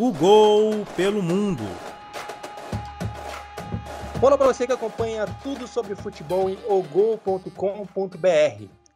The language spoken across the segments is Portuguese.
o gol pelo mundo. Olá para você que acompanha tudo sobre futebol em ogol.com.br.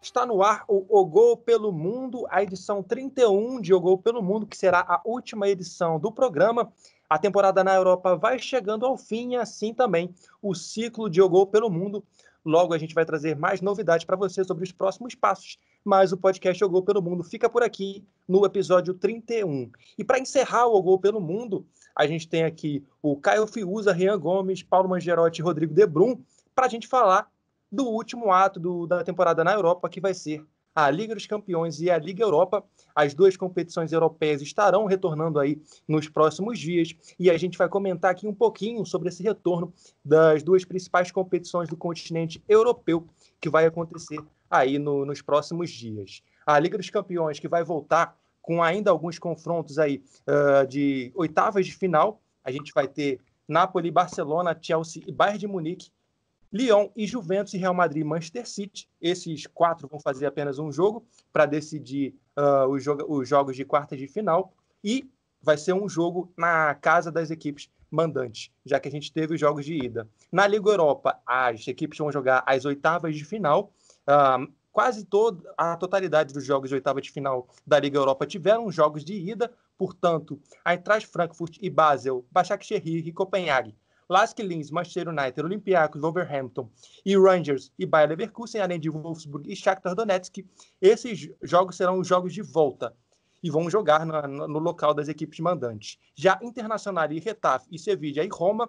Está no ar o Ogol pelo Mundo, a edição 31 de Ogol pelo Mundo, que será a última edição do programa. A temporada na Europa vai chegando ao fim, assim também o ciclo de Ogol pelo Mundo. Logo a gente vai trazer mais novidades para você sobre os próximos passos mas o podcast é O Gol pelo Mundo fica por aqui no episódio 31. E para encerrar o Gol pelo Mundo, a gente tem aqui o Caio Fiuza, Rian Gomes, Paulo Mangerotti e Rodrigo Debrum para a gente falar do último ato do, da temporada na Europa, que vai ser a Liga dos Campeões e a Liga Europa. As duas competições europeias estarão retornando aí nos próximos dias e a gente vai comentar aqui um pouquinho sobre esse retorno das duas principais competições do continente europeu que vai acontecer aí no, nos próximos dias. A Liga dos Campeões, que vai voltar com ainda alguns confrontos aí uh, de oitavas de final, a gente vai ter Napoli, Barcelona, Chelsea e Bayern de Munique, Lyon e Juventus e Real Madrid e Manchester City. Esses quatro vão fazer apenas um jogo para decidir uh, os, os jogos de quartas de final e vai ser um jogo na casa das equipes mandantes, já que a gente teve os jogos de ida. Na Liga Europa, as equipes vão jogar as oitavas de final ah, quase toda a totalidade dos jogos de oitava de final da Liga Europa tiveram jogos de ida, portanto, Eintracht Frankfurt e Basel, Başakşehir e Copenhague, Lask Linz, Manchester United, Olympiacos, Wolverhampton e Rangers e Bayer Leverkusen, além de Wolfsburg e Shakhtar Donetsk, esses jogos serão os jogos de volta e vão jogar no, no local das equipes mandantes. Já Internacional e Retafe e Sevilla e Roma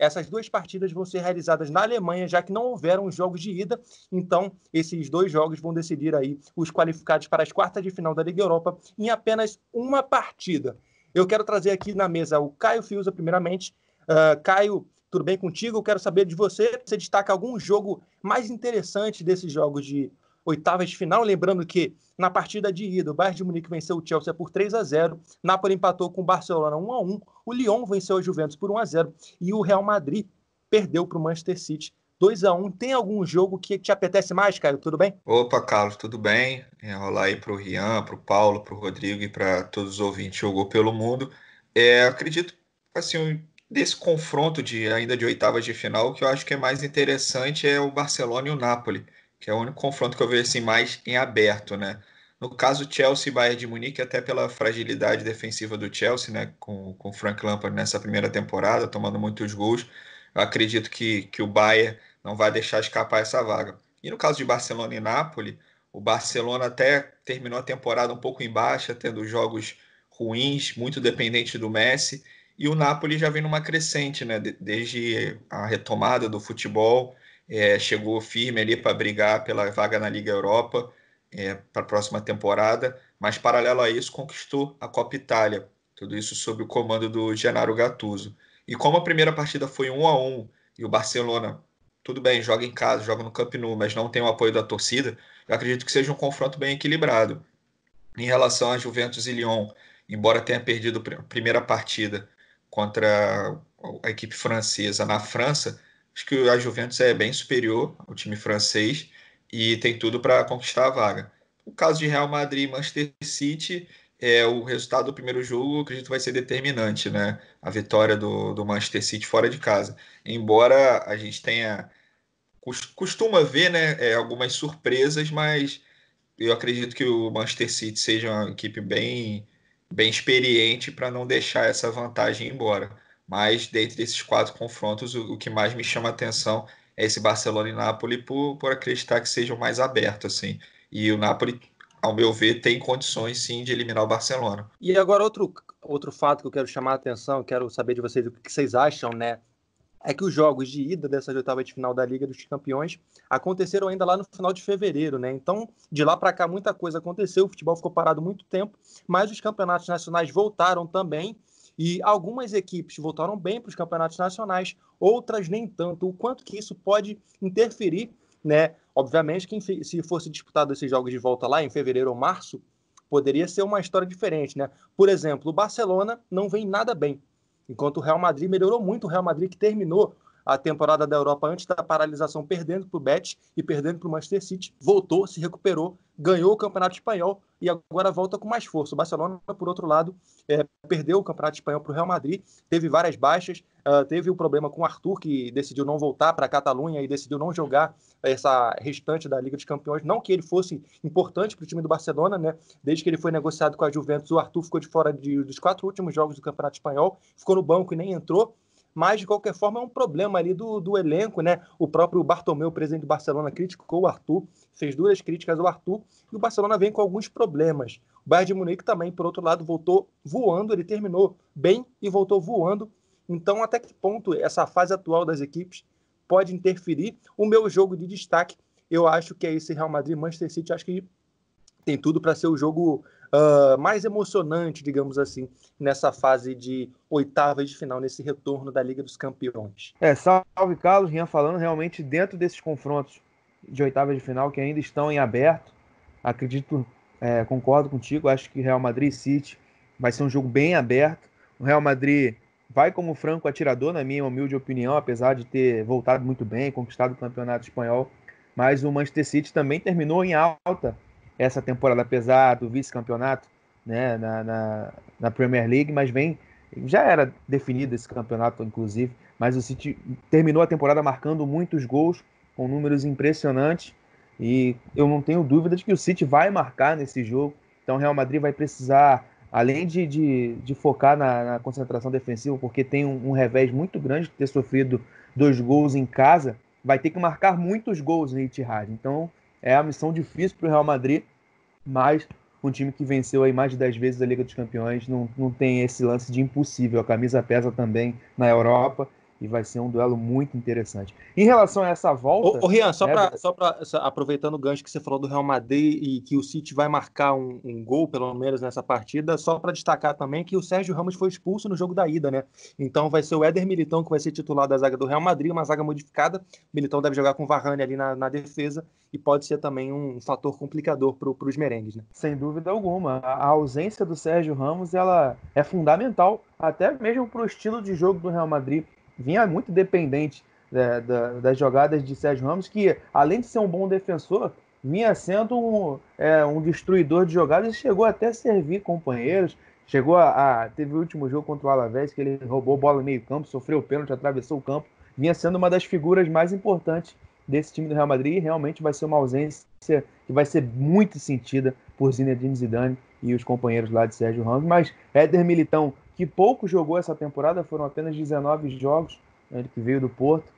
essas duas partidas vão ser realizadas na Alemanha, já que não houveram jogos de ida. Então, esses dois jogos vão decidir aí os qualificados para as quartas de final da Liga Europa em apenas uma partida. Eu quero trazer aqui na mesa o Caio Fiuza, primeiramente. Uh, Caio, tudo bem contigo? Eu quero saber de você. Você destaca algum jogo mais interessante desses jogos de oitavas de final. Lembrando que na partida de ida, o Bayern de Munique venceu o Chelsea por 3 a 0, Napoli empatou com o Barcelona 1 a 1, o Lyon venceu a Juventus por 1 a 0 e o Real Madrid perdeu para o Manchester City 2 a 1 Tem algum jogo que te apetece mais, cara Tudo bem? Opa, Carlos, tudo bem? Enrolar aí para o Rian, para o Paulo, para o Rodrigo e para todos os ouvintes jogou pelo mundo. É, acredito, assim, desse confronto de ainda de oitavas de final, o que eu acho que é mais interessante é o Barcelona e o Napoli que é o único confronto que eu vejo assim, mais em aberto, né? No caso Chelsea e Bayern de Munique, até pela fragilidade defensiva do Chelsea, né, com o Frank Lampard nessa primeira temporada, tomando muitos gols, eu acredito que, que o Bayern não vai deixar escapar essa vaga. E no caso de Barcelona e Nápoles, o Barcelona até terminou a temporada um pouco em baixa, tendo jogos ruins, muito dependente do Messi, e o Nápoles já vem numa crescente, né? Desde a retomada do futebol, é, chegou firme ali para brigar pela vaga na Liga Europa é, para a próxima temporada, mas paralelo a isso conquistou a Copa Itália, tudo isso sob o comando do Gennaro Gattuso. E como a primeira partida foi um a um e o Barcelona, tudo bem, joga em casa, joga no Camp Nou, mas não tem o apoio da torcida, eu acredito que seja um confronto bem equilibrado. Em relação a Juventus e Lyon, embora tenha perdido a primeira partida contra a equipe francesa na França, Acho que a Juventus é bem superior ao time francês e tem tudo para conquistar a vaga. O caso de Real Madrid e Manchester City, é, o resultado do primeiro jogo, acredito vai ser determinante, né? A vitória do, do Manchester City fora de casa. Embora a gente tenha. costuma ver né, é, algumas surpresas, mas eu acredito que o Manchester City seja uma equipe bem, bem experiente para não deixar essa vantagem embora. Mas dentre esses quatro confrontos, o, o que mais me chama a atenção é esse Barcelona e Napoli por, por acreditar que sejam mais abertos, assim. E o Napoli, ao meu ver, tem condições sim de eliminar o Barcelona. E agora outro, outro fato que eu quero chamar a atenção, quero saber de vocês o que vocês acham, né? é que os jogos de ida dessa oitava de final da Liga dos Campeões aconteceram ainda lá no final de fevereiro, né? Então, de lá para cá muita coisa aconteceu, o futebol ficou parado muito tempo, mas os campeonatos nacionais voltaram também e algumas equipes voltaram bem para os campeonatos nacionais, outras nem tanto. O quanto que isso pode interferir, né? Obviamente, que se fosse disputado esses jogos de volta lá em fevereiro ou março, poderia ser uma história diferente, né? Por exemplo, o Barcelona não vem nada bem, enquanto o Real Madrid melhorou muito. O Real Madrid que terminou a temporada da Europa antes da paralisação, perdendo para o Betis e perdendo para o Manchester City. Voltou, se recuperou, ganhou o Campeonato Espanhol e agora volta com mais força. O Barcelona, por outro lado, é, perdeu o Campeonato Espanhol para o Real Madrid, teve várias baixas, uh, teve o um problema com o Arthur, que decidiu não voltar para a Catalunha e decidiu não jogar essa restante da Liga dos Campeões. Não que ele fosse importante para o time do Barcelona, né? Desde que ele foi negociado com a Juventus, o Arthur ficou de fora de, dos quatro últimos jogos do Campeonato Espanhol, ficou no banco e nem entrou mas de qualquer forma é um problema ali do, do elenco, né? O próprio Bartomeu, presidente do Barcelona, criticou o Arthur, fez duras críticas ao Arthur, e o Barcelona vem com alguns problemas. O Bayern de Munique também, por outro lado, voltou voando, ele terminou bem e voltou voando. Então, até que ponto essa fase atual das equipes pode interferir? O meu jogo de destaque, eu acho que é esse Real Madrid-Manchester City, acho que tem tudo para ser o jogo uh, mais emocionante, digamos assim, nessa fase de oitavas de final, nesse retorno da Liga dos Campeões. É, salve Carlos, Rian falando, realmente dentro desses confrontos de oitavas de final que ainda estão em aberto, acredito, é, concordo contigo, acho que Real Madrid City vai ser um jogo bem aberto. O Real Madrid vai como franco atirador, na minha humilde opinião, apesar de ter voltado muito bem, conquistado o campeonato espanhol. Mas o Manchester City também terminou em alta essa temporada, pesada, do vice-campeonato né, na, na, na, Premier League, mas vem. Já era definido esse campeonato, inclusive, mas o City terminou a temporada marcando muitos gols, com números impressionantes, e eu não tenho dúvida de que o City vai marcar nesse jogo. Então o Real Madrid vai precisar, além de, de, de focar na, na, concentração defensiva, porque tem um, um revés muito grande de ter sofrido dois gols em casa, vai ter que marcar muitos gols no né, Itihad. Então é a missão difícil para o Real Madrid, mas um time que venceu aí mais de 10 vezes a Liga dos Campeões não, não tem esse lance de impossível. A camisa pesa também na Europa e vai ser um duelo muito interessante. Em relação a essa volta. Ô, ô Rian, só né, para aproveitando o gancho que você falou do Real Madrid e que o City vai marcar um, um gol, pelo menos nessa partida, só para destacar também que o Sérgio Ramos foi expulso no jogo da ida, né? Então vai ser o Éder Militão que vai ser titular da zaga do Real Madrid, uma zaga modificada. Militão deve jogar com o Varane ali na, na defesa e pode ser também um fator complicador para os merengues, né? Sem dúvida alguma. A ausência do Sérgio Ramos ela é fundamental até mesmo para o estilo de jogo do Real Madrid vinha muito dependente né, da, das jogadas de Sérgio Ramos, que além de ser um bom defensor, vinha sendo um, é, um destruidor de jogadas e chegou até a servir companheiros. Chegou a, a, Teve o último jogo contra o Alavés, que ele roubou bola no meio-campo, sofreu pênalti, atravessou o campo. Vinha sendo uma das figuras mais importantes desse time do Real Madrid e realmente vai ser uma ausência que vai ser muito sentida por Zinedine Zidane e os companheiros lá de Sérgio Ramos, mas Éder Militão que pouco jogou essa temporada, foram apenas 19 jogos, né, ele que veio do Porto,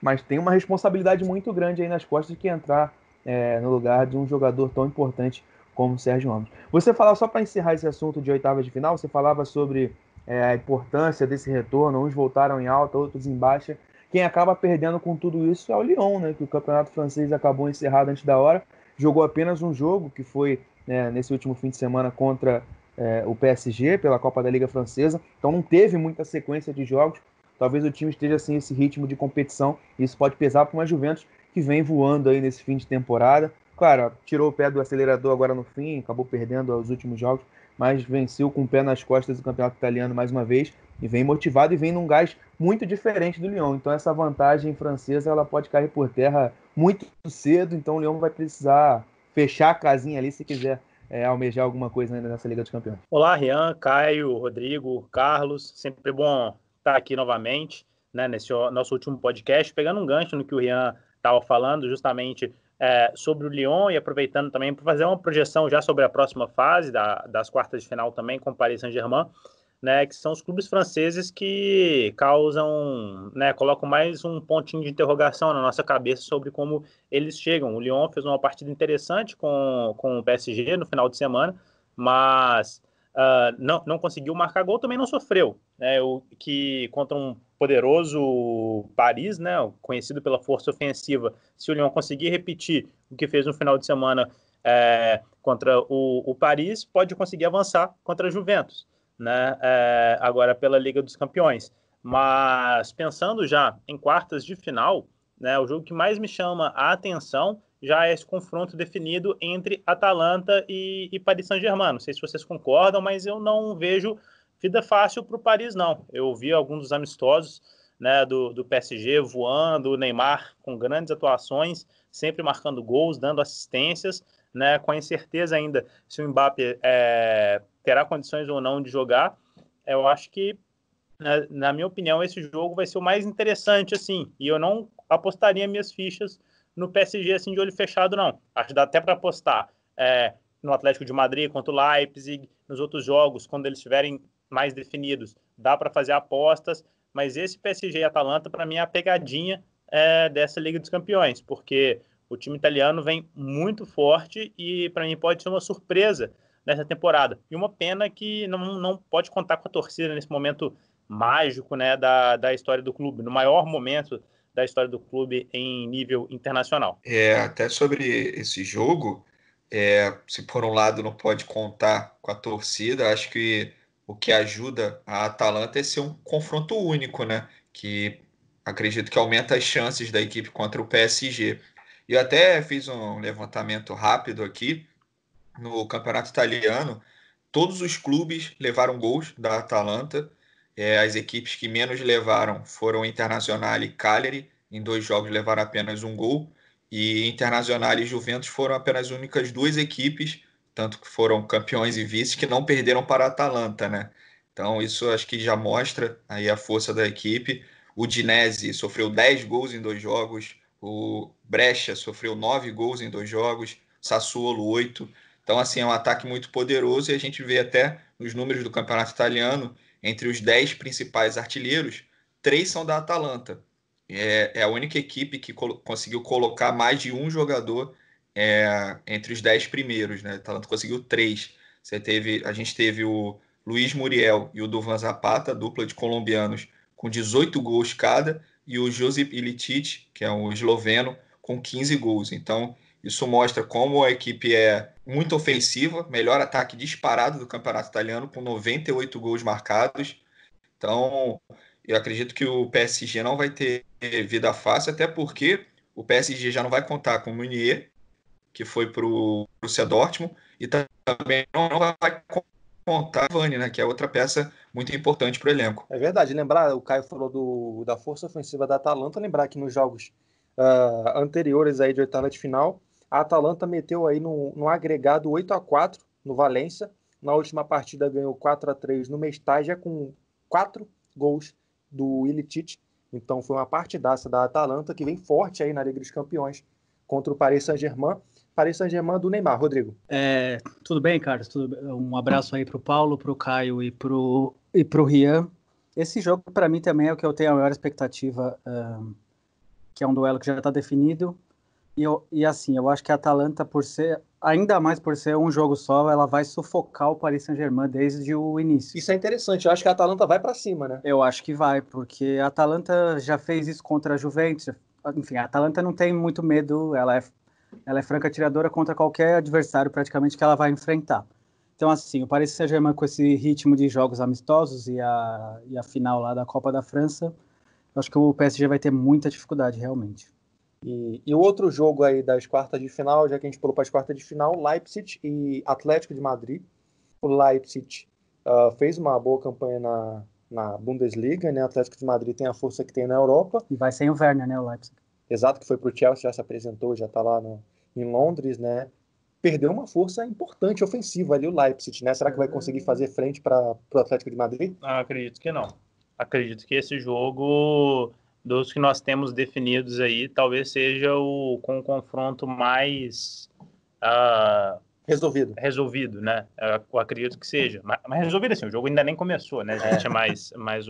mas tem uma responsabilidade muito grande aí nas costas que entrar é, no lugar de um jogador tão importante como o Sérgio Ramos. Você falava, só para encerrar esse assunto de oitavas de final, você falava sobre é, a importância desse retorno, uns voltaram em alta, outros em baixa. Quem acaba perdendo com tudo isso é o Lyon, né, que o campeonato francês acabou encerrado antes da hora, jogou apenas um jogo, que foi né, nesse último fim de semana contra é, o PSG pela Copa da Liga Francesa, então não teve muita sequência de jogos. Talvez o time esteja sem assim, esse ritmo de competição, e isso pode pesar para uma Juventus que vem voando aí nesse fim de temporada. Claro, tirou o pé do acelerador agora no fim, acabou perdendo os últimos jogos, mas venceu com o pé nas costas do campeonato italiano mais uma vez e vem motivado e vem num gás muito diferente do Lyon. Então essa vantagem francesa ela pode cair por terra muito cedo, então o Lyon vai precisar fechar a casinha ali se quiser é, almejar alguma coisa ainda nessa Liga dos Campeões. Olá, Rian, Caio, Rodrigo, Carlos. Sempre bom estar aqui novamente, né, nesse nosso último podcast, pegando um gancho no que o Rian estava falando, justamente é, sobre o Lyon e aproveitando também para fazer uma projeção já sobre a próxima fase da, das quartas de final também com o Paris Saint-Germain né, que são os clubes franceses que causam, né, colocam mais um pontinho de interrogação na nossa cabeça sobre como eles chegam. O Lyon fez uma partida interessante com, com o PSG no final de semana, mas uh, não, não conseguiu marcar gol, também não sofreu. Né, o, que contra um poderoso Paris, né, conhecido pela força ofensiva, se o Lyon conseguir repetir o que fez no final de semana é, contra o, o Paris, pode conseguir avançar contra a Juventus né, é, agora pela Liga dos Campeões. Mas pensando já em quartas de final, né, o jogo que mais me chama a atenção já é esse confronto definido entre Atalanta e, e Paris Saint-Germain. Não sei se vocês concordam, mas eu não vejo vida fácil para o Paris, não. Eu vi alguns dos amistosos né, do, do PSG voando, o Neymar com grandes atuações, sempre marcando gols, dando assistências, né, com a incerteza ainda se o Mbappé é, terá condições ou não de jogar, eu acho que, na, na, minha opinião, esse jogo vai ser o mais interessante, assim, e eu não apostaria minhas fichas no PSG, assim, de olho fechado, não. Acho que dá até para apostar é, no Atlético de Madrid contra o Leipzig, nos outros jogos, quando eles estiverem mais definidos, dá para fazer apostas, mas esse PSG e Atalanta, para mim, é a pegadinha é, dessa Liga dos Campeões, porque o time italiano vem muito forte e, para mim, pode ser uma surpresa nessa temporada. E uma pena que não, não pode contar com a torcida nesse momento mágico né, da, da história do clube, no maior momento da história do clube em nível internacional. É, até sobre esse jogo, é, se por um lado não pode contar com a torcida, acho que o que ajuda a Atalanta é ser um confronto único, né? Que acredito que aumenta as chances da equipe contra o PSG. Eu até fiz um levantamento rápido aqui no campeonato italiano. Todos os clubes levaram gols da Atalanta. É, as equipes que menos levaram foram Internacional e Cagliari. Em dois jogos levaram apenas um gol. E Internacional e Juventus foram apenas as únicas duas equipes, tanto que foram campeões e vice, que não perderam para a Atalanta, né? Então isso acho que já mostra aí a força da equipe. O Dinese sofreu 10 gols em dois jogos o Brecha sofreu nove gols em dois jogos, Sassuolo oito. Então, assim, é um ataque muito poderoso e a gente vê até nos números do campeonato italiano, entre os dez principais artilheiros, três são da Atalanta. É, é a única equipe que conseguiu colocar mais de um jogador é, entre os dez primeiros, né? A Atalanta conseguiu três. Você teve, a gente teve o Luiz Muriel e o Duvan Zapata, dupla de colombianos, com 18 gols cada, e o Josip Ilitic, que é um esloveno, com 15 gols. Então, isso mostra como a equipe é muito ofensiva, melhor ataque disparado do campeonato italiano, com 98 gols marcados. Então, eu acredito que o PSG não vai ter vida fácil, até porque o PSG já não vai contar com o Munier, que foi para o Borussia Dortmund, e também não vai contar Vani, né? Que é outra peça muito importante para o elenco. É verdade. Lembrar, o Caio falou do, da força ofensiva da Atalanta. Lembrar que nos jogos uh, anteriores aí de oitava de final, a Atalanta meteu aí no, no agregado 8 a 4 no Valência. Na última partida ganhou 4 a 3 no Mestágia com quatro gols do Ilicic. Então foi uma partidaça da Atalanta que vem forte aí na Liga dos Campeões contra o Paris Saint-Germain. Paris Saint-Germain do Neymar. Rodrigo. É, tudo bem, Carlos? Tudo bem? Um abraço aí para o Paulo, para o Caio e para o e pro Rian. Esse jogo, para mim, também é o que eu tenho a maior expectativa, um, que é um duelo que já está definido. E, eu, e assim, eu acho que a Atalanta, por ser ainda mais por ser um jogo só, ela vai sufocar o Paris Saint-Germain desde o início. Isso é interessante. Eu acho que a Atalanta vai para cima, né? Eu acho que vai, porque a Atalanta já fez isso contra a Juventus. Enfim, a Atalanta não tem muito medo. Ela é ela é franca atiradora contra qualquer adversário praticamente que ela vai enfrentar. Então, assim, o Paris Saint-Germain com esse ritmo de jogos amistosos e a, e a final lá da Copa da França, eu acho que o PSG vai ter muita dificuldade, realmente. E, o outro jogo aí das quartas de final, já que a gente pulou para as quartas de final, Leipzig e Atlético de Madrid. O Leipzig uh, fez uma boa campanha na, na Bundesliga, né? O Atlético de Madrid tem a força que tem na Europa. E vai sem o Werner, né, o Leipzig exato que foi para o Chelsea, já se apresentou, já está lá no, em Londres, né? Perdeu uma força importante ofensiva ali o Leipzig, né? Será que vai conseguir fazer frente para o Atlético de Madrid? Ah, acredito que não. Acredito que esse jogo dos que nós temos definidos aí, talvez seja o com o confronto mais uh, resolvido, resolvido, né? Eu acredito que seja, mas, mas resolvido assim, o jogo ainda nem começou, né? A gente é, é mais, o, mas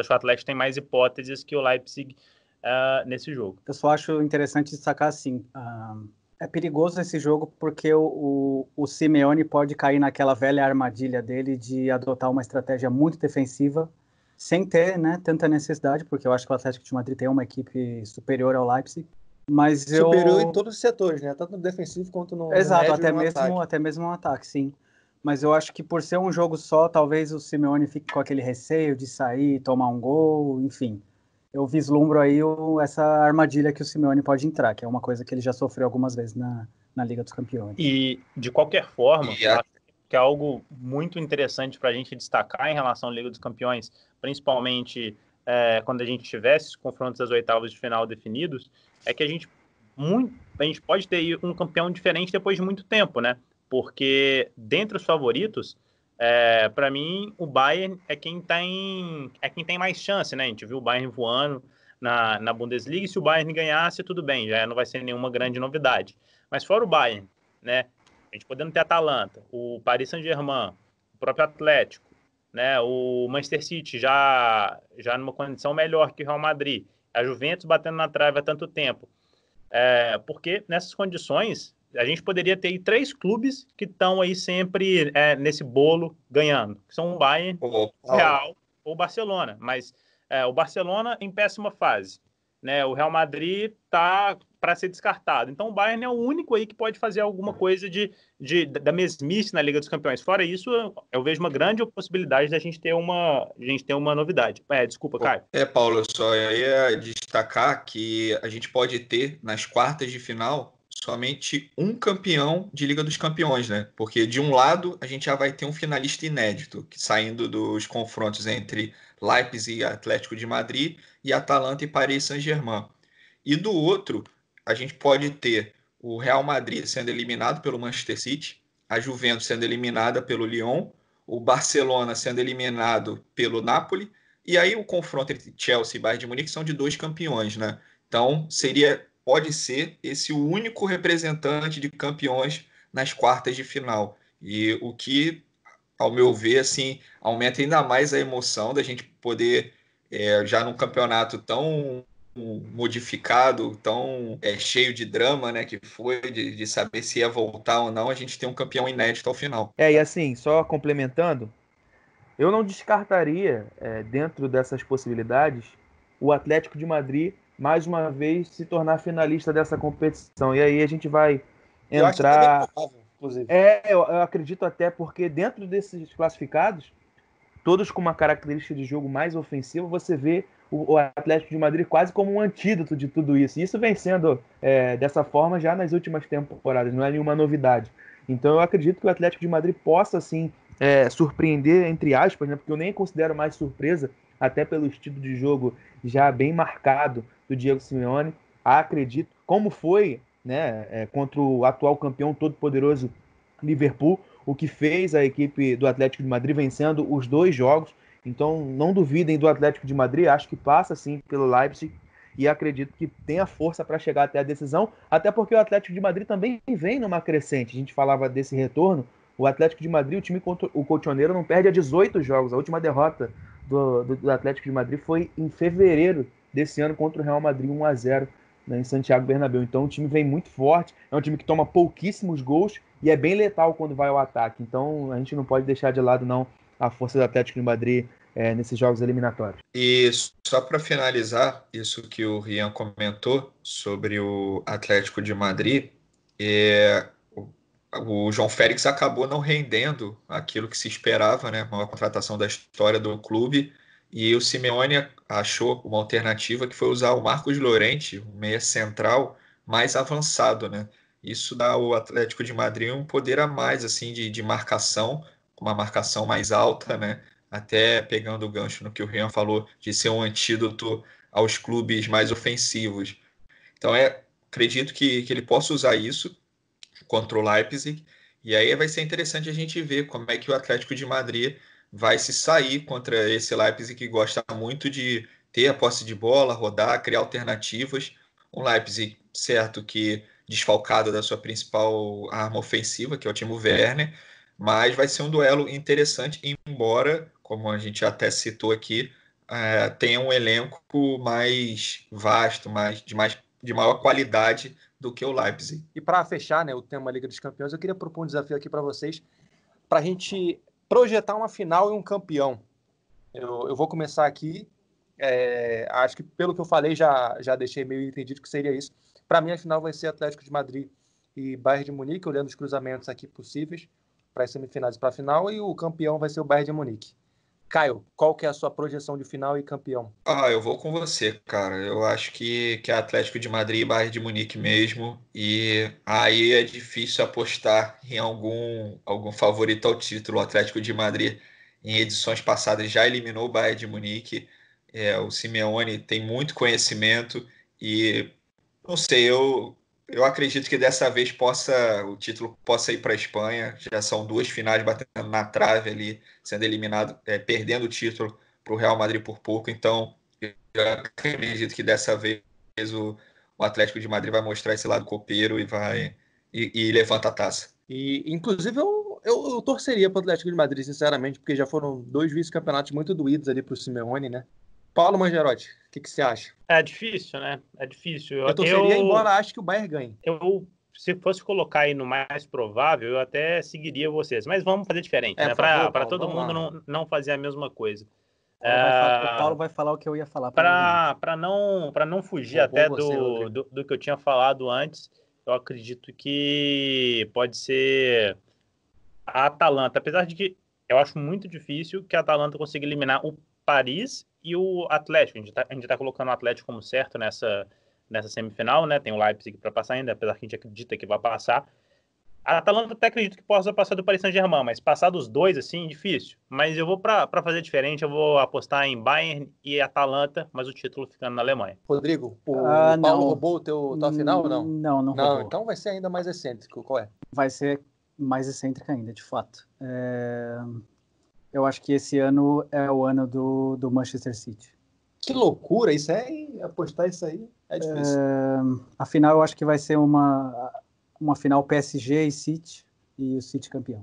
acho que o Atlético tem mais hipóteses que o Leipzig uh, nesse jogo. Eu só acho interessante destacar assim. Uh, é perigoso esse jogo porque o, o, o Simeone pode cair naquela velha armadilha dele de adotar uma estratégia muito defensiva sem ter né, tanta necessidade, porque eu acho que o Atlético de Madrid tem uma equipe superior ao Leipzig. Mas superior eu... em todos os setores, né? Tanto no defensivo quanto no. Exato, no até, mesmo, ataque. até mesmo no ataque, sim. Mas eu acho que por ser um jogo só, talvez o Simeone fique com aquele receio de sair, tomar um gol, enfim eu vislumbro aí o, essa armadilha que o Simeone pode entrar, que é uma coisa que ele já sofreu algumas vezes na, na Liga dos Campeões. E, de qualquer forma, yeah. acho que é algo muito interessante para a gente destacar em relação à Liga dos Campeões, principalmente é, quando a gente tivesse os confrontos das oitavas de final definidos, é que a gente, muito, a gente pode ter um campeão diferente depois de muito tempo, né? Porque dentre os favoritos, é, para mim, o Bayern é quem tem, tá é quem tem mais chance, né? A gente viu o Bayern voando na, na Bundesliga. E se o Bayern ganhasse, tudo bem, já não vai ser nenhuma grande novidade. Mas fora o Bayern, né? A gente podendo ter Atalanta, o Paris Saint-Germain, o próprio Atlético, né? O Manchester City já já numa condição melhor que o Real Madrid, a Juventus batendo na trave há tanto tempo. É, porque nessas condições a gente poderia ter três clubes que estão aí sempre é, nesse bolo ganhando, que são o Bayern, o Real ou o Barcelona. Mas é, o Barcelona em péssima fase, né? O Real Madrid tá para ser descartado. Então o Bayern é o único aí que pode fazer alguma coisa de, de da mesmice na Liga dos Campeões. Fora isso, eu vejo uma grande possibilidade da gente ter uma a gente ter uma novidade. É, desculpa, Caio. É, Paulo, eu só ia destacar que a gente pode ter nas quartas de final somente um campeão de Liga dos Campeões, né? Porque de um lado a gente já vai ter um finalista inédito, que saindo dos confrontos entre Leipzig e Atlético de Madrid e Atalanta e Paris Saint-Germain. E do outro, a gente pode ter o Real Madrid sendo eliminado pelo Manchester City, a Juventus sendo eliminada pelo Lyon, o Barcelona sendo eliminado pelo Napoli, e aí o confronto entre Chelsea e Bayern de Munique são de dois campeões, né? Então, seria pode ser esse o único representante de campeões nas quartas de final. E o que, ao meu ver, assim, aumenta ainda mais a emoção da gente poder, é, já num campeonato tão modificado, tão é, cheio de drama, né, que foi, de, de, saber se ia voltar ou não, a gente tem um campeão inédito ao final. É, e assim, só complementando, eu não descartaria, é, dentro dessas possibilidades, o Atlético de Madrid mais uma vez se tornar finalista dessa competição. E aí a gente vai entrar. É, é, eu, eu acredito até porque dentro desses classificados, todos com uma característica de jogo mais ofensiva, você vê o, Atlético de Madrid quase como um antídoto de tudo isso. E isso vem sendo é, dessa forma já nas últimas temporadas, não é nenhuma novidade. Então eu acredito que o Atlético de Madrid possa, assim, é, surpreender, entre aspas, né, porque eu nem considero mais surpresa, até pelo estilo de jogo já bem marcado do Diego Simeone. Acredito, como foi né, é, contra o atual campeão todo-poderoso Liverpool, o que fez a equipe do Atlético de Madrid vencendo os dois jogos. Então, não duvidem do Atlético de Madrid, acho que passa sim pelo Leipzig e acredito que tenha força para chegar até a decisão, até porque o Atlético de Madrid também vem numa crescente. A gente falava desse retorno, o Atlético de Madrid, o time contra o Colchoneiro, não perde a 18 jogos. A última derrota do, do, do Atlético de Madrid foi em fevereiro desse ano contra o Real Madrid 1 a 0 né, em Santiago Bernabéu. Então o time vem muito forte, é um time que toma pouquíssimos gols e é bem letal quando vai ao ataque. Então a gente não pode deixar de lado não a força do Atlético de Madrid é, nesses jogos eliminatórios. E só para finalizar isso que o Rian comentou sobre o Atlético de Madrid, é, o João Félix acabou não rendendo aquilo que se esperava, né? A maior contratação da história do clube e o Simeone achou uma alternativa que foi usar o Marcos Llorente, um meia central mais avançado, né? Isso dá ao Atlético de Madrid um poder a mais assim de, de marcação, uma marcação mais alta, né? Até pegando o gancho no que o Rian falou de ser um antídoto aos clubes mais ofensivos. Então é, acredito que, que ele possa usar isso contra o Leipzig. E aí vai ser interessante a gente ver como é que o Atlético de Madrid vai se sair contra esse Leipzig que gosta muito de ter a posse de bola, rodar, criar alternativas. Um Leipzig, certo, que desfalcado da sua principal arma ofensiva, que é o Timo Werner, mas vai ser um duelo interessante, embora, como a gente até citou aqui, é, tenha um elenco mais vasto, mais, de, mais, de maior qualidade do que o Leipzig. E para fechar né, o tema Liga dos Campeões, eu queria propor um desafio aqui para vocês, para a gente projetar uma final e um campeão. Eu, eu vou começar aqui. É, acho que pelo que eu falei já, já deixei meio entendido que seria isso. Para mim, a final vai ser Atlético de Madrid e Bayern de Munique, olhando os cruzamentos aqui possíveis para as semifinais e para a final, e o campeão vai ser o Bayern de Munique. Caio, qual que é a sua projeção de final e campeão? Ah, eu vou com você, cara. Eu acho que, que é Atlético de Madrid e Bayern de Munique mesmo. E aí é difícil apostar em algum, algum favorito ao título. O Atlético de Madrid, em edições passadas, já eliminou o Bayern de Munique. É, o Simeone tem muito conhecimento e, não sei, eu eu acredito que dessa vez possa o título possa ir para a Espanha. Já são duas finais batendo na trave ali, sendo eliminado, é, perdendo o título para o Real Madrid por pouco. Então, eu acredito que dessa vez o, o, Atlético de Madrid vai mostrar esse lado copeiro e vai e, e levanta a taça. E inclusive eu, eu, eu torceria para o Atlético de Madrid, sinceramente, porque já foram dois vice-campeonatos muito doídos ali para o Simeone, né? Paulo Mangerotti, o que, que, você acha? É difícil, né? É difícil. Eu torceria, eu, embora acho que o Bayern ganhe. Eu, se fosse colocar aí no mais provável, eu até seguiria vocês. Mas vamos fazer diferente, é, né? Para todo mundo não, não fazer a mesma coisa. Falar, o é, Paulo vai falar o que eu ia falar. Para não, para não fugir até você, do, do, do, que eu tinha falado antes, eu acredito que pode ser a Atalanta. Apesar de que eu acho muito difícil que a Atalanta consiga eliminar o Paris e o Atlético. A gente está tá colocando o Atlético como certo nessa, nessa semifinal, né? Tem o Leipzig para passar ainda, apesar que a gente acredita que vai passar. A Atalanta até acredito que possa passar do Paris Saint-Germain, mas passar dos dois, assim, difícil. Mas eu vou para fazer diferente, eu vou apostar em Bayern e Atalanta, mas o título ficando na Alemanha. Rodrigo, o ah, Paulo não. roubou o teu, tua final ou não? Não, não, não roubou. Então vai ser ainda mais excêntrico, qual é? Vai ser mais excêntrica ainda, de fato. É eu acho que esse ano é o ano do, do Manchester City. Que loucura, isso é apostar isso aí é difícil. É, afinal, eu acho que vai ser uma, uma final PSG e City e o City campeão.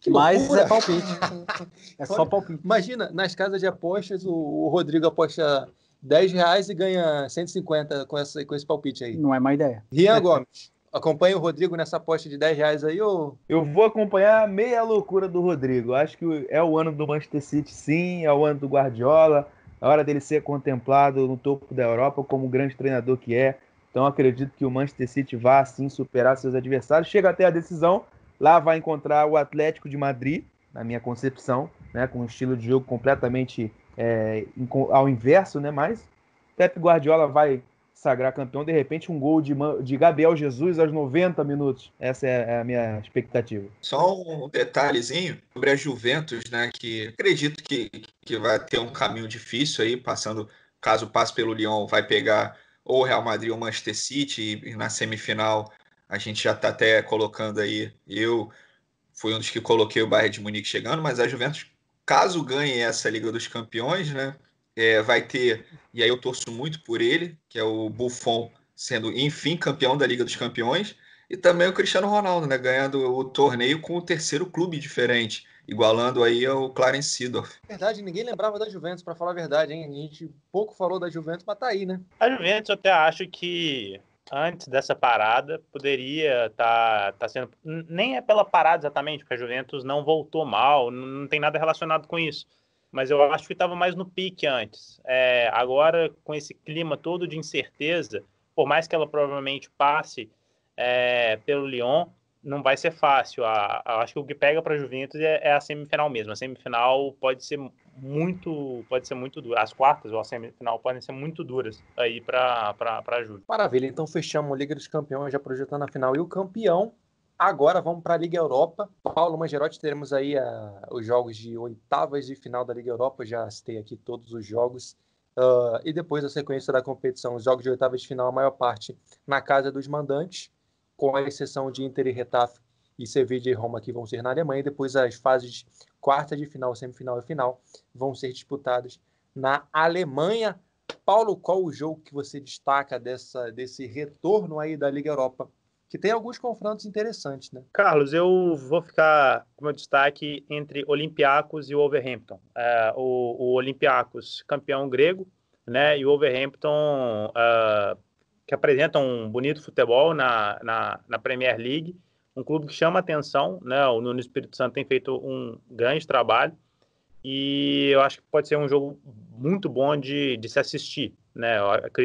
Que Mas é palpite. é só palpite. Imagina, nas casas de apostas, o, o Rodrigo aposta 10 reais e ganha 150 com, essa, com esse palpite aí. Não é má ideia. Rian Gomes. Acompanha o Rodrigo nessa aposta de 10 reais aí, ou. Eu vou acompanhar a meia loucura do Rodrigo. Acho que é o ano do Manchester City, sim, é o ano do Guardiola. É hora dele ser contemplado no topo da Europa como o grande treinador que é. Então acredito que o Manchester City vá sim superar seus adversários. Chega até a decisão. Lá vai encontrar o Atlético de Madrid, na minha concepção, né, com um estilo de jogo completamente é, ao inverso, né? Mas Pepe Guardiola vai sagrar campeão, de repente um gol de, de Gabriel Jesus aos 90 minutos. Essa é a minha expectativa. Só um detalhezinho sobre a Juventus, né, que acredito que, que vai ter um caminho difícil aí, passando, caso passe pelo Lyon, vai pegar ou Real Madrid ou Manchester City, e na semifinal a gente já está até colocando aí, eu fui um dos que coloquei o Bayern de Munique chegando, mas a Juventus, caso ganhe essa Liga dos Campeões, né, é, vai ter, e aí eu torço muito por ele, que é o Buffon sendo, enfim, campeão da Liga dos Campeões, e também o Cristiano Ronaldo, né, ganhando o torneio com o terceiro clube diferente, igualando aí ao Clarence Seedorf. Verdade, ninguém lembrava da Juventus, para falar a verdade, hein? A gente pouco falou da Juventus, mas tá aí, né? A Juventus eu até acho que antes dessa parada poderia estar tá, tá sendo nem é pela parada exatamente, porque a Juventus não voltou mal, não tem nada relacionado com isso mas eu acho que estava mais no pique antes. É, agora, com esse clima todo de incerteza, por mais que ela provavelmente passe é, pelo Lyon, não vai ser fácil. A, a, acho que o que pega para a Juventus é, é, a semifinal mesmo. A semifinal pode ser muito, pode ser muito dura. As quartas ou a semifinal podem ser muito duras aí para a Juventus. Maravilha. Então fechamos a Liga dos Campeões já projetando a final e o campeão Agora vamos para a Liga Europa. Paulo Mangerotti, teremos aí a, ah, os jogos de oitavas de final da Liga Europa. Eu já citei aqui todos os jogos. Uh, e depois a sequência da competição, os jogos de oitavas de final, a maior parte na casa dos mandantes, com a exceção de Inter e Retafe e Sevilla e Roma, que vão ser na Alemanha. E depois as fases quarta de final, semifinal e final vão ser disputadas na Alemanha. Paulo, qual o jogo que você destaca dessa, desse retorno aí da Liga Europa que tem alguns confrontos interessantes, né? Carlos, eu vou ficar com meu destaque entre Olympiacos e Wolverhampton. É, o, o Olympiacos, campeão grego, né? E o Wolverhampton, é, que apresenta um bonito futebol na, na, na, Premier League, um clube que chama atenção, né? O Nuno Espírito Santo tem feito um grande trabalho. E eu acho que pode ser um jogo muito bom de, de se assistir, né?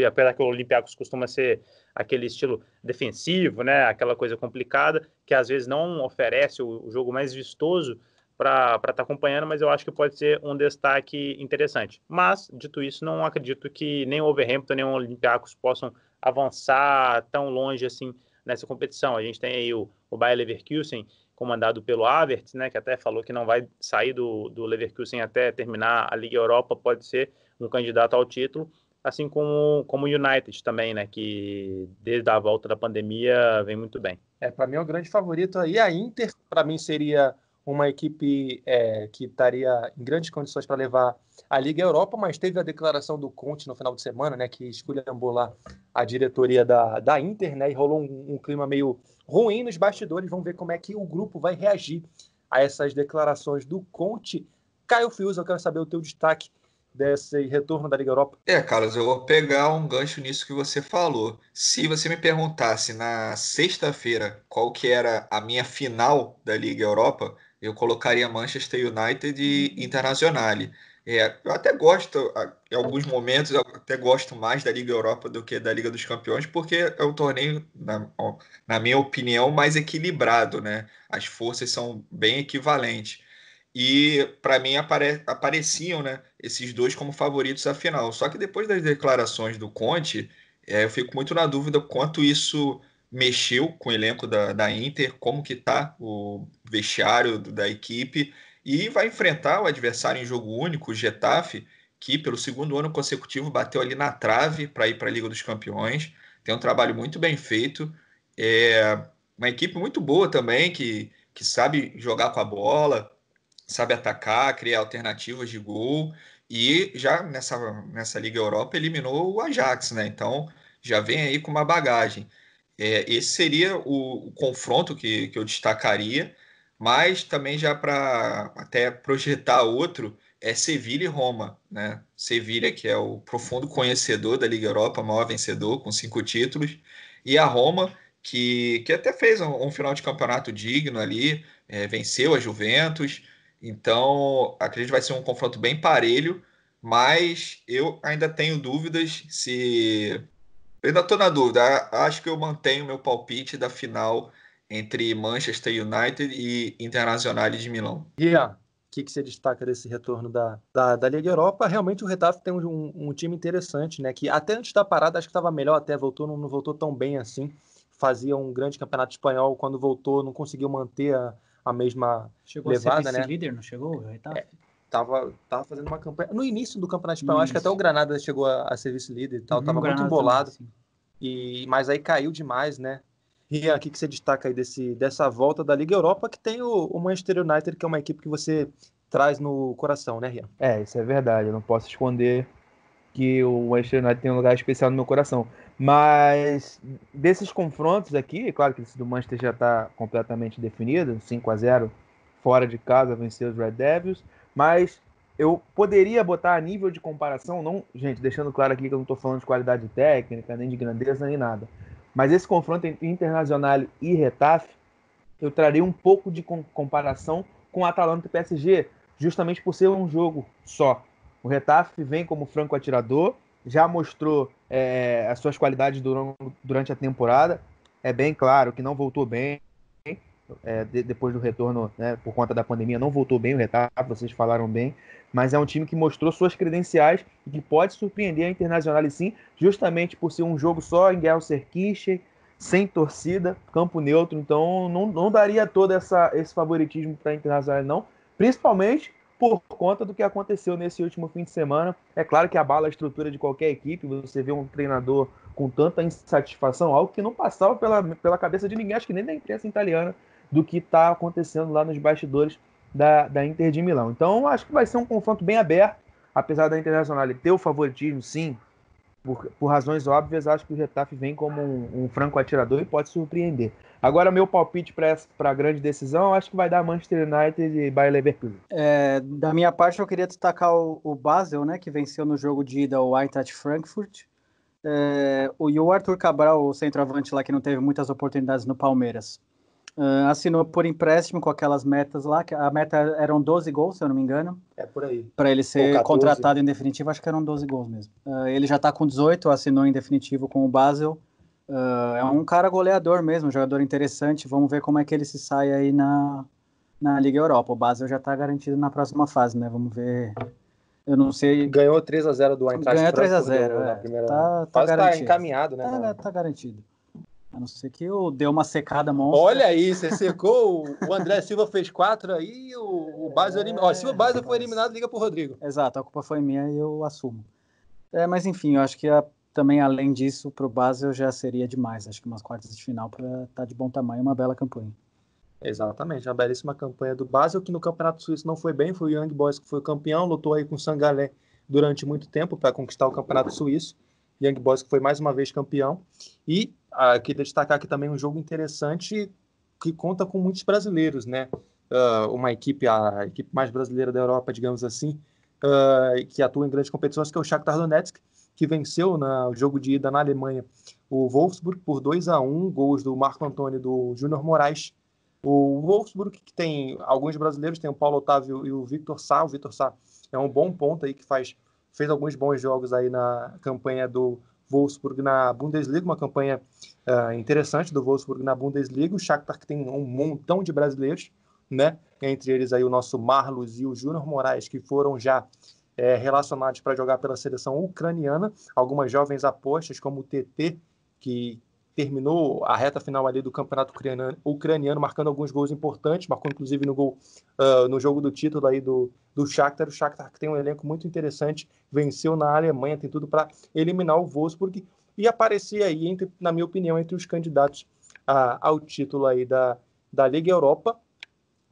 Apesar que o Olympiacos costuma ser aquele estilo defensivo, né? Aquela coisa complicada que às vezes não oferece o, o jogo mais vistoso para estar tá acompanhando, mas eu acho que pode ser um destaque interessante. Mas, dito isso, não acredito que nem o Overhampton nem o Olympiacos possam avançar tão longe assim nessa competição. A gente tem aí o, o Bayer Leverkusen, comandado pelo Havertz, né, que até falou que não vai sair do, do Leverkusen até terminar a Liga Europa, pode ser um candidato ao título, assim como como o United também, né, que desde a volta da pandemia vem muito bem. É, para mim é o grande favorito aí a Inter, para mim seria uma equipe é, que estaria em grandes condições para levar a Liga Europa, mas teve a declaração do Conte no final de semana, né, que esculhambou lá a diretoria da, da Inter, né, e rolou um, um clima meio ruim nos bastidores. Vamos ver como é que o grupo vai reagir a essas declarações do Conte. Caio Fius, eu quero saber o teu destaque desse retorno da Liga Europa? É, Carlos, eu vou pegar um gancho nisso que você falou. Se você me perguntasse na sexta-feira qual que era a minha final da Liga Europa, eu colocaria Manchester United e uhum. Internacional. É, eu até gosto, em alguns momentos, eu até gosto mais da Liga Europa do que da Liga dos Campeões, porque é um torneio, na, na minha opinião, mais equilibrado, né? As forças são bem equivalentes. E, para mim, apare, apareciam né, esses dois como favoritos à final. Só que depois das declarações do Conte, é, eu fico muito na dúvida quanto isso mexeu com o elenco da, da Inter, como que está o vestiário da equipe e vai enfrentar o adversário em jogo único, o Getafe, que pelo segundo ano consecutivo bateu ali na trave para ir para a Liga dos Campeões. Tem um trabalho muito bem feito, é uma equipe muito boa também, que, que sabe jogar com a bola, sabe atacar, criar alternativas de gol. E já nessa, nessa Liga Europa eliminou o Ajax, né? Então já vem aí com uma bagagem. É, esse seria o, o confronto que, que eu destacaria, mas também já para até projetar outro, é Sevilha e Roma, né? Sevilha, que é o profundo conhecedor da Liga Europa, maior vencedor, com cinco títulos, e a Roma, que, que até fez um, um final de campeonato digno ali, é, venceu a Juventus, então acredito que vai ser um confronto bem parelho, mas eu ainda tenho dúvidas se eu ainda estou na dúvida. Acho que eu mantenho meu palpite da final entre Manchester United e Internacional de Milão. Yeah. O que, que você destaca desse retorno da, da, da Liga Europa? Realmente o Retaf tem um, um, time interessante, né? Que até antes da parada acho que estava melhor, até voltou, não, não voltou tão bem assim. Fazia um grande campeonato espanhol, quando voltou não conseguiu manter a, a mesma chegou levada, a ser -líder, né? Líder não chegou? Retaf? É, tava, tava fazendo uma campanha. No início do Campeonato Espanhol, acho que até o Granada chegou a, a ser vice-líder e tal, uhum, tava muito embolado. Também, e, mas aí caiu demais, né? Rian, o que, que você destaca aí desse, dessa volta da Liga Europa, que tem o, o, Manchester United, que é uma equipe que você traz no coração, né, Rian? É, isso é verdade. Eu não posso esconder que o Manchester United tem um lugar especial no meu coração. Mas desses confrontos aqui, claro que esse do Manchester já está completamente definido, 5 a 0 fora de casa, venceu os Red Devils. Mas eu poderia botar a nível de comparação, não, gente, deixando claro aqui que eu não estou falando de qualidade técnica, nem de grandeza, nem nada. Mas esse confronto entre Internacional e Retafe, eu trarei um pouco de comparação com Atalanta e PSG, justamente por ser um jogo só. O Retafe vem como franco atirador, já mostrou é, as suas qualidades durante a temporada. É bem claro que não voltou bem, é, de, depois do retorno, né, por conta da pandemia, não voltou bem o retardo, vocês falaram bem, mas é um time que mostrou suas credenciais e que pode surpreender a Internacional e sim, justamente por ser um jogo só em Guerra sem torcida, campo neutro, então não, não daria todo essa, esse favoritismo para a Internacional, não, principalmente por conta do que aconteceu nesse último fim de semana. É claro que abala a estrutura de qualquer equipe, você vê um treinador com tanta insatisfação, algo que não passava pela, pela cabeça de ninguém, acho que nem da imprensa italiana, do que está acontecendo lá nos bastidores da, da Inter de Milão. Então, acho que vai ser um confronto bem aberto, apesar da Internacional ter o favoritismo, sim, por, por razões óbvias, acho que o Getafe vem como um, um franco atirador e pode surpreender. Agora, meu palpite para a grande decisão, acho que vai dar Manchester United e Bayer Leverkusen. É, da minha parte, eu queria destacar o, o, Basel, né, que venceu no jogo de ida o Eintracht Frankfurt. É, o, e o Arthur Cabral, o centroavante lá, que não teve muitas oportunidades no Palmeiras. Uh, assinou por empréstimo com aquelas metas lá, que a meta eram 12 gols, se eu não me engano. É por aí. Para ele ser contratado em definitivo, acho que eram 12 gols mesmo. Uh, ele já está com 18, assinou em definitivo com o Basel. Uh, é um cara goleador mesmo, jogador interessante. Vamos ver como é que ele se sai aí na, na Liga Europa. O Basel já está garantido na próxima fase, né? Vamos ver. Eu não sei. Ganhou 3 a 0 do Eintracht. Ganhou 3 a 0 é. Tá, tá, tá, encaminhado, né? Tá, tá garantido. A não ser que eu dê uma secada monstra. Olha aí, você secou. o André Silva fez quatro aí, o, o Basel. É... é ó, se o Basel foi eliminado, liga pro Rodrigo. Exato, a culpa foi minha e eu assumo. É, mas enfim, eu acho que a, também além disso, pro Basel já seria demais. Acho que umas quartas de final para estar tá de bom tamanho, uma bela campanha. Exatamente, uma belíssima campanha do Basel, que no Campeonato Suíço não foi bem, foi o Young Boys que foi campeão, lutou aí com o Sangalé durante muito tempo para conquistar o Campeonato Suíço. Young Boys que foi mais uma vez campeão. E ah, queria destacar aqui também um jogo interessante que conta com muitos brasileiros, né? Uh, uma equipe, a equipe mais brasileira da Europa, digamos assim, uh, que atua em grandes competições, que é o Shakhtar Donetsk, que venceu no jogo de ida na Alemanha o Wolfsburg por 2 a 1 gols do Marco Antônio e do Júnior Moraes. O Wolfsburg, que tem alguns brasileiros, tem o Paulo Otávio e o Victor Sá. O Victor Sá é um bom ponto aí que faz, fez alguns bons jogos aí na campanha do Wolfsburg na Bundesliga, uma campanha uh, interessante do Wolfsburg na Bundesliga. O Shakhtar que tem um montão de brasileiros, né? Entre eles aí o nosso Marlos e o Júnior Moraes, que foram já é, relacionados para jogar pela seleção ucraniana. Algumas jovens apostas, como o TT, que terminou a reta final ali do campeonato ucraniano, ucraniano marcando alguns gols importantes, marcou inclusive no gol uh, no jogo do título aí do, do Shakhtar, o Shakhtar que tem um elenco muito interessante, venceu na Alemanha, tem tudo para eliminar o Wolfsburg e aparecer aí, entre, na minha opinião, entre os candidatos uh, ao título aí da, da Liga Europa,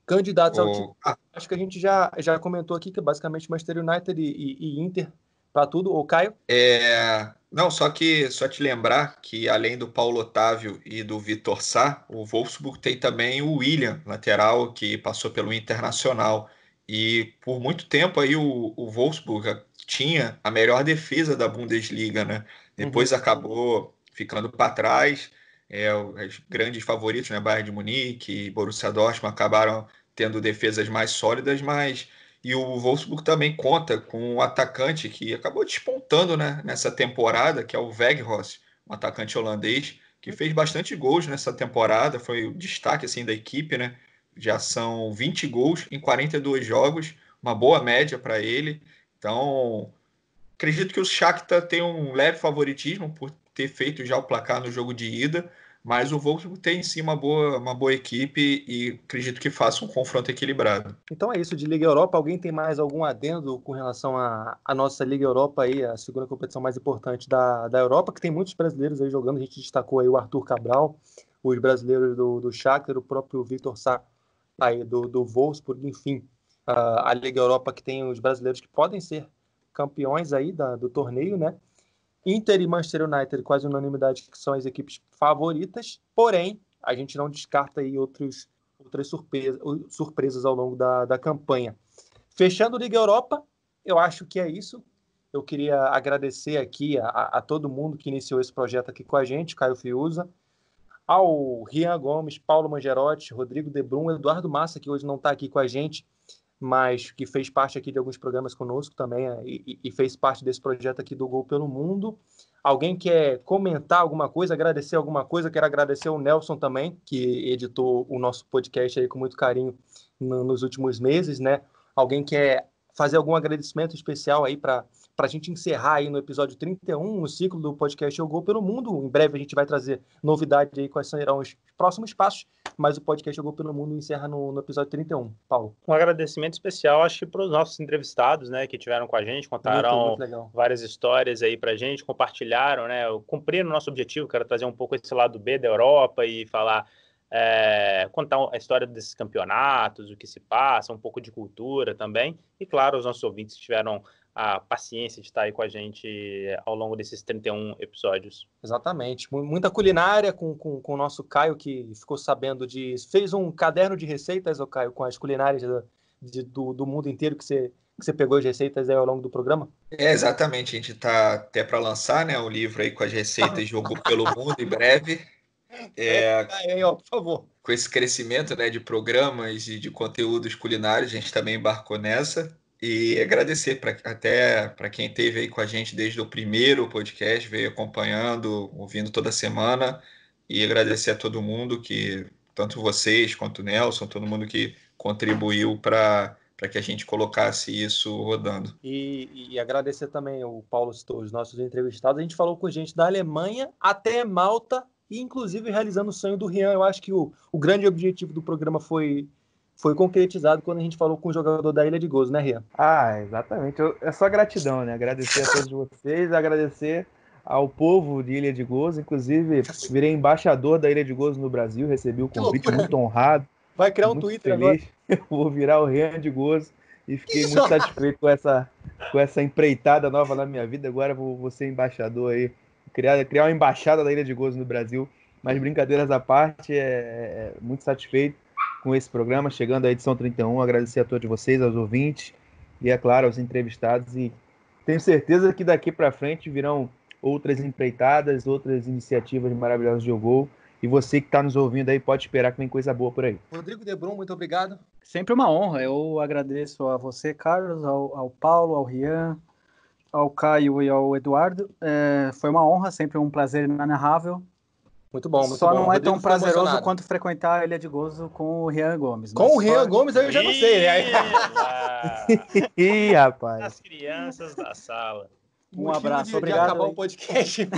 candidatos oh. ao título. Acho que a gente já, já comentou aqui que é basicamente Manchester United e, e, e Inter para tá tudo, ou Caio? É, não, só que só te lembrar que além do Paulo Otávio e do Vitor Sá, o Wolfsburg tem também o William, lateral, que passou pelo Internacional. E por muito tempo aí o, o Wolfsburg tinha a melhor defesa da Bundesliga, né? Depois uhum. acabou ficando para trás. É, os grandes favoritos, né? Bayern de Munique e Borussia Dortmund acabaram tendo defesas mais sólidas, mas e o Wolfsburg também conta com um atacante que acabou despontando né, nessa temporada, que é o Weghorst, um atacante holandês, que fez bastante gols nessa temporada, foi o destaque assim, da equipe, né? Já são 20 gols em 42 jogos, uma boa média para ele. Então, acredito que o Shakhtar tem um leve favoritismo por ter feito já o placar no jogo de ida, mas o Wolfsburg tem sim uma boa, uma boa equipe e acredito que faça um confronto equilibrado. Então é isso de Liga Europa. Alguém tem mais algum adendo com relação à nossa Liga Europa aí, a segunda competição mais importante da, da Europa, que tem muitos brasileiros aí jogando. A gente destacou aí o Arthur Cabral, os brasileiros do, do Shakhtar, o próprio Vitor Sá aí do, do Wolfsburg, enfim. a Liga Europa que tem os brasileiros que podem ser campeões aí da, do torneio, né? Inter e Manchester United, quase unanimidade, que são as equipes favoritas. Porém, a gente não descarta aí outros, outras surpresa, surpresas ao longo da, da campanha. Fechando Liga Europa, eu acho que é isso. Eu queria agradecer aqui a, a todo mundo que iniciou esse projeto aqui com a gente, Caio Fiuza, ao Rian Gomes, Paulo Mangerotti, Rodrigo Debrum, Eduardo Massa, que hoje não está aqui com a gente, mas que fez parte aqui de alguns programas conosco também né, e, e, fez parte desse projeto aqui do Gol pelo Mundo. Alguém quer comentar alguma coisa, agradecer alguma coisa? Quero agradecer o Nelson também, que editou o nosso podcast aí com muito carinho nos últimos meses, né? Alguém quer fazer algum agradecimento especial aí para para a gente encerrar aí no episódio 31 o ciclo do podcast Eu Gol pelo Mundo. Em breve a gente vai trazer novidade aí quais serão os próximos passos, mas o podcast Eu Gol pelo Mundo encerra no, no episódio 31. Paulo. Um agradecimento especial, acho, para os nossos entrevistados, né, que tiveram com a gente, contaram muito, muito várias histórias aí para a gente, compartilharam, né, cumpriram o nosso objetivo, que era trazer um pouco esse lado B da Europa e falar é, contar a história desses campeonatos, o que se passa, um pouco de cultura também. E claro, os nossos ouvintes tiveram a paciência de estar aí com a gente eh, ao longo desses 31 episódios. Exatamente. Muita culinária com, com, com o nosso Caio, que ficou sabendo de. Fez um caderno de receitas, o Caio, com as culinárias de, de, do, do mundo inteiro que você, que você pegou as receitas aí ao longo do programa? É, exatamente. A gente está até para lançar né, o um livro aí com as receitas de Jogo pelo Mundo em breve. É, é aí, ó, por favor. Com esse crescimento né, de programas e de conteúdos culinários, a gente também embarcou nessa e agradecer pra, até para quem esteve aí com a gente desde o primeiro podcast, veio acompanhando, ouvindo toda semana, e agradecer a todo mundo que, tanto vocês quanto o Nelson, todo mundo que contribuiu para para que a gente colocasse isso rodando. E, e agradecer também o Paulo citou os nossos entrevistados. A gente falou com gente da Alemanha até Malta e inclusive realizando o sonho do Rian. Eu acho que o, o grande objetivo do programa foi foi concretizado quando a gente falou com o jogador da Ilha de Gozo, né, Rian? Ah, exatamente. Eu, é só gratidão, né? Agradecer a todos vocês, agradecer ao povo de Ilha de Gozo. Inclusive, virei embaixador da Ilha de Gozo no Brasil, recebi o convite, muito honrado. Vai criar um Twitter feliz. agora. Vou virar o Rian de Gozo e fiquei muito satisfeito com essa, com essa empreitada nova na minha vida. Agora vou, vou ser embaixador aí, criar, criar uma embaixada da Ilha de Gozo no Brasil. Mas brincadeiras à parte, é, é, é muito satisfeito com esse programa, chegando à edição 31. Agradecer a todos vocês, aos ouvintes e, é claro, aos entrevistados. E tenho certeza que daqui para frente virão outras empreitadas, outras iniciativas maravilhosas de Gol. E você que está nos ouvindo aí pode esperar que vem coisa boa por aí. Rodrigo Debrum, muito obrigado. Sempre uma honra. Eu agradeço a você, Carlos, ao, ao Paulo, ao Rian, ao Caio e ao Eduardo. É, foi uma honra, sempre um prazer inenarrável muito bom, muito Só bom. não é tão prazeroso quanto frequentar a Ilha de Gozo com o Rian Gomes. Com o Rian Gomes aí eu já não sei. Né? Ih, rapaz. As crianças da sala. Um abraço, de, obrigado. De acabar aí. o podcast.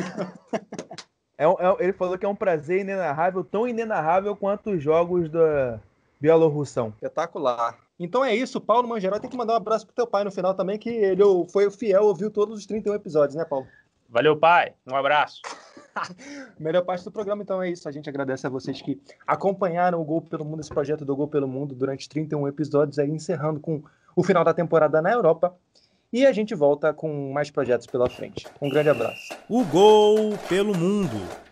é, é, ele falou que é um prazer inenarrável, tão inenarrável quanto os jogos da Bielorrussão. Espetacular. Então é isso, Paulo Mangeral tem que mandar um abraço pro teu pai no final também, que ele foi o fiel, ouviu todos os 31 episódios, né, Paulo? Valeu, pai. Um abraço. Melhor parte do programa, então é isso. A gente agradece a vocês que acompanharam o Gol pelo Mundo, esse projeto do Gol pelo Mundo, durante 31 episódios, aí encerrando com o final da temporada na Europa. E a gente volta com mais projetos pela frente. Um grande abraço. O Gol pelo Mundo.